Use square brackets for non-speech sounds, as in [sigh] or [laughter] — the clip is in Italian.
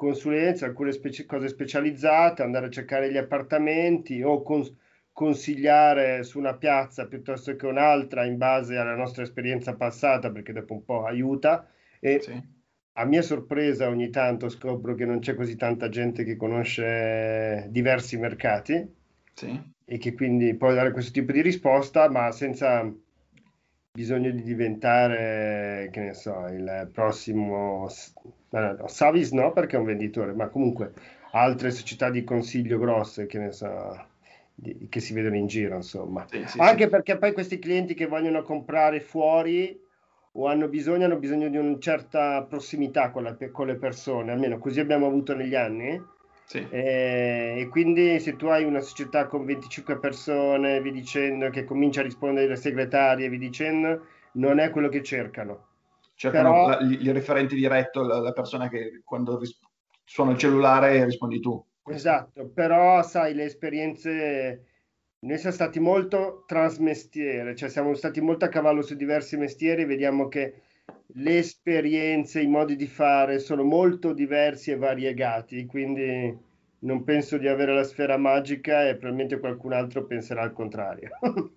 consulenze, alcune specie, cose specializzate, andare a cercare gli appartamenti o cons- consigliare su una piazza piuttosto che un'altra in base alla nostra esperienza passata, perché dopo un po' aiuta. E sì. a mia sorpresa ogni tanto scopro che non c'è così tanta gente che conosce diversi mercati sì. e che quindi può dare questo tipo di risposta, ma senza bisogno di diventare, che ne so, il prossimo... No, no, Savis no perché è un venditore, ma comunque altre società di consiglio grosse, che ne so, di, che si vedono in giro, insomma. Sì, sì, Anche sì. perché poi questi clienti che vogliono comprare fuori o hanno bisogno, hanno bisogno di una certa prossimità con, la, con le persone, almeno così abbiamo avuto negli anni sì. Eh, e quindi se tu hai una società con 25 persone vi dicendo, che comincia a rispondere alle segretarie, vi dicendo, non è quello che cercano. Cercano Però... il referente diretto, la, la, persona che quando ris- suona il cellulare rispondi tu. Esatto, però sai, le esperienze, noi siamo stati molto transmestiere, cioè siamo stati molto a cavallo su diversi mestieri, vediamo che le esperienze, i modi di fare sono molto diversi e variegati, quindi non penso di avere la sfera magica e probabilmente qualcun altro penserà al contrario. [laughs]